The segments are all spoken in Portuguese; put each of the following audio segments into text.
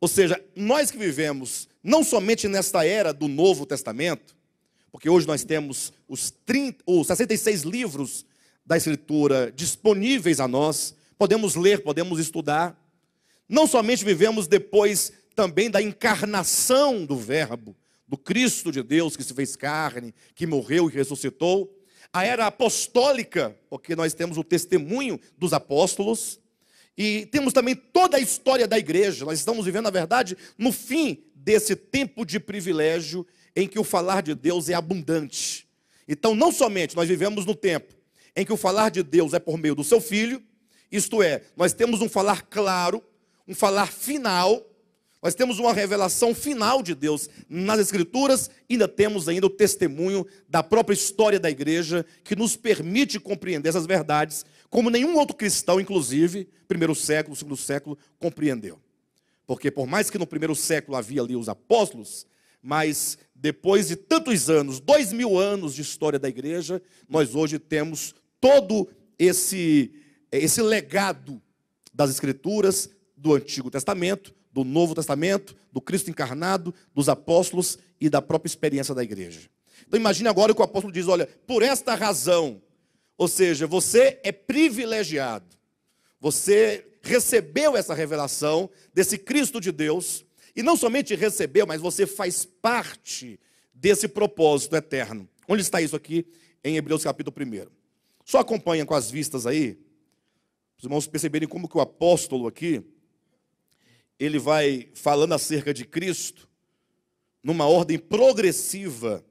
Ou seja, nós que vivemos não somente nesta era do Novo Testamento, porque hoje nós temos os, 30, os 66 livros da Escritura disponíveis a nós, podemos ler, podemos estudar. Não somente vivemos depois também da encarnação do Verbo, do Cristo de Deus que se fez carne, que morreu e ressuscitou, a era apostólica, porque nós temos o testemunho dos apóstolos, e temos também toda a história da igreja. Nós estamos vivendo, na verdade, no fim desse tempo de privilégio em que o falar de Deus é abundante. Então, não somente nós vivemos no tempo em que o falar de Deus é por meio do seu filho, isto é, nós temos um falar claro, um falar final, nós temos uma revelação final de Deus nas Escrituras, ainda temos ainda o testemunho da própria história da igreja, que nos permite compreender essas verdades, como nenhum outro cristão, inclusive, primeiro século, segundo século, compreendeu. Porque por mais que no primeiro século havia ali os apóstolos, mas depois de tantos anos, dois mil anos de história da igreja, nós hoje temos todo esse, esse legado das Escrituras do Antigo Testamento do Novo Testamento, do Cristo encarnado, dos apóstolos e da própria experiência da igreja. Então imagine agora que o apóstolo diz: olha, por esta razão, ou seja, você é privilegiado, você recebeu essa revelação desse Cristo de Deus, e não somente recebeu, mas você faz parte desse propósito eterno. Onde está isso aqui? Em Hebreus capítulo 1. Só acompanha com as vistas aí, os irmãos perceberem como que o apóstolo aqui, ele vai falando acerca de Cristo, numa ordem progressiva,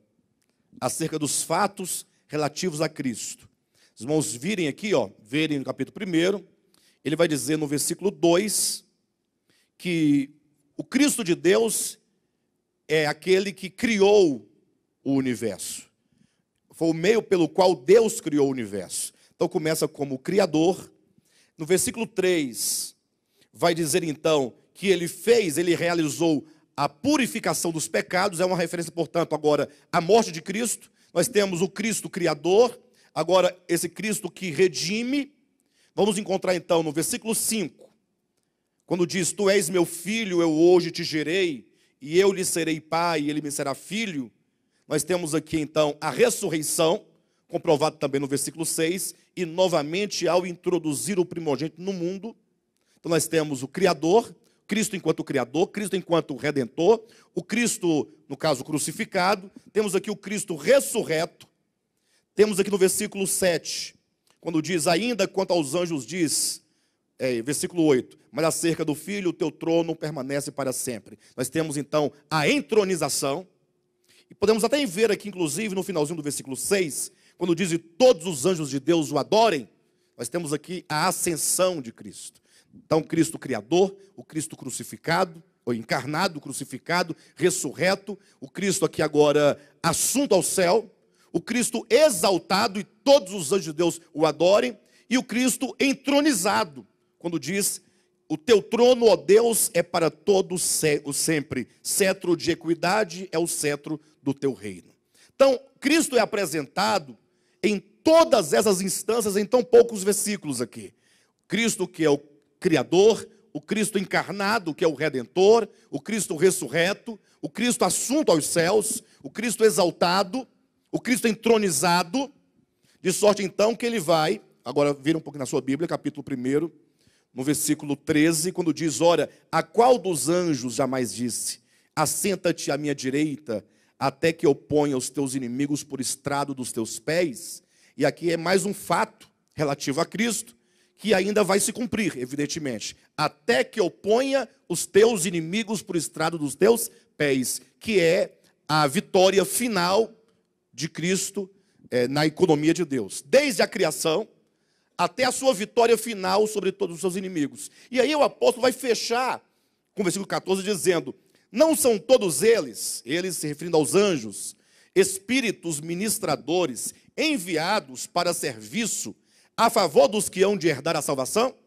acerca dos fatos relativos a Cristo. Os irmãos virem aqui, ó, verem no capítulo 1, ele vai dizer no versículo 2 que o Cristo de Deus é aquele que criou o universo. Foi o meio pelo qual Deus criou o universo. Então começa como criador. No versículo 3 vai dizer então que ele fez, ele realizou a purificação dos pecados, é uma referência, portanto, agora à morte de Cristo. Nós temos o Cristo Criador, agora esse Cristo que redime. Vamos encontrar então no versículo 5, quando diz: Tu és meu filho, eu hoje te gerei, e eu lhe serei pai, e ele me será filho. Nós temos aqui então a ressurreição, comprovado também no versículo 6, e novamente ao introduzir o primogênito no mundo. Então nós temos o Criador, Cristo enquanto Criador, Cristo enquanto Redentor, o Cristo, no caso, crucificado, temos aqui o Cristo ressurreto, temos aqui no versículo 7, quando diz, ainda quanto aos anjos diz, é, versículo 8, mas acerca do Filho, o teu trono permanece para sempre. Nós temos então a entronização, e podemos até ver aqui, inclusive, no finalzinho do versículo 6, quando diz, e todos os anjos de Deus o adorem, nós temos aqui a ascensão de Cristo. Então, Cristo Criador, o Cristo crucificado, ou encarnado, crucificado, ressurreto, o Cristo aqui agora assunto ao céu, o Cristo exaltado e todos os anjos de Deus o adorem, e o Cristo entronizado, quando diz: O teu trono, ó Deus, é para todo o sempre, cetro de equidade é o cetro do teu reino. Então, Cristo é apresentado em todas essas instâncias, em tão poucos versículos aqui. Cristo que é o Criador, o Cristo encarnado, que é o Redentor, o Cristo ressurreto, o Cristo assunto aos céus, o Cristo exaltado, o Cristo entronizado, de sorte então que ele vai, agora vira um pouco na sua Bíblia, capítulo 1, no versículo 13, quando diz: Ora, a qual dos anjos jamais disse: Assenta-te à minha direita, até que eu ponha os teus inimigos por estrado dos teus pés? E aqui é mais um fato relativo a Cristo que ainda vai se cumprir, evidentemente, até que eu ponha os teus inimigos por estrado dos teus pés, que é a vitória final de Cristo é, na economia de Deus, desde a criação até a sua vitória final sobre todos os seus inimigos. E aí o apóstolo vai fechar com o versículo 14 dizendo: Não são todos eles, eles se referindo aos anjos, espíritos ministradores enviados para serviço a favor dos que hão de herdar a salvação?